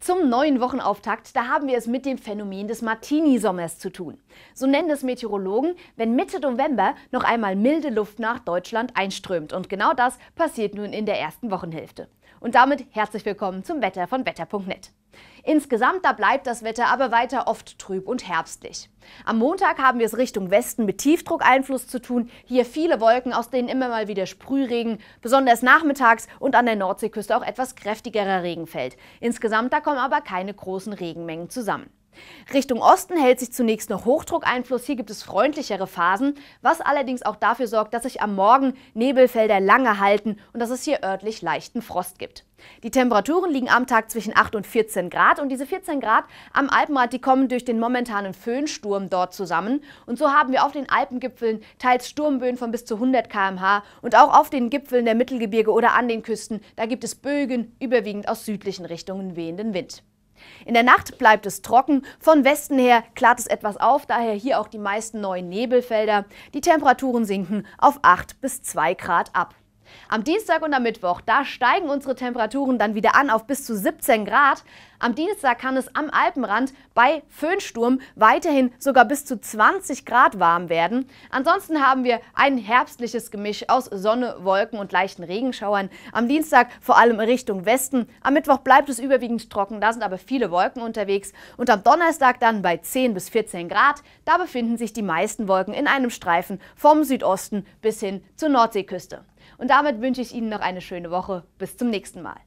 Zum neuen Wochenauftakt, da haben wir es mit dem Phänomen des Martini-Sommers zu tun. So nennen es Meteorologen, wenn Mitte November noch einmal milde Luft nach Deutschland einströmt. Und genau das passiert nun in der ersten Wochenhälfte. Und damit herzlich willkommen zum Wetter von wetter.net. Insgesamt da bleibt das Wetter aber weiter oft trüb und herbstlich. Am Montag haben wir es Richtung Westen mit Tiefdruckeinfluss zu tun. Hier viele Wolken, aus denen immer mal wieder Sprühregen, besonders nachmittags und an der Nordseeküste auch etwas kräftigerer Regen fällt. Insgesamt da kommen aber keine großen Regenmengen zusammen. Richtung Osten hält sich zunächst noch Hochdruckeinfluss, hier gibt es freundlichere Phasen, was allerdings auch dafür sorgt, dass sich am Morgen Nebelfelder lange halten und dass es hier örtlich leichten Frost gibt. Die Temperaturen liegen am Tag zwischen 8 und 14 Grad und diese 14 Grad am Alpenrad, die kommen durch den momentanen Föhnsturm dort zusammen. Und so haben wir auf den Alpengipfeln teils Sturmböen von bis zu 100 km/h und auch auf den Gipfeln der Mittelgebirge oder an den Küsten, da gibt es Bögen, überwiegend aus südlichen Richtungen wehenden Wind. In der Nacht bleibt es trocken, von Westen her klart es etwas auf, daher hier auch die meisten neuen Nebelfelder. Die Temperaturen sinken auf 8 bis 2 Grad ab. Am Dienstag und am Mittwoch, da steigen unsere Temperaturen dann wieder an auf bis zu 17 Grad. Am Dienstag kann es am Alpenrand bei Föhnsturm weiterhin sogar bis zu 20 Grad warm werden. Ansonsten haben wir ein herbstliches Gemisch aus Sonne, Wolken und leichten Regenschauern. Am Dienstag vor allem Richtung Westen. Am Mittwoch bleibt es überwiegend trocken, da sind aber viele Wolken unterwegs. Und am Donnerstag dann bei 10 bis 14 Grad. Da befinden sich die meisten Wolken in einem Streifen vom Südosten bis hin zur Nordseeküste. Und damit wünsche ich Ihnen noch eine schöne Woche. Bis zum nächsten Mal.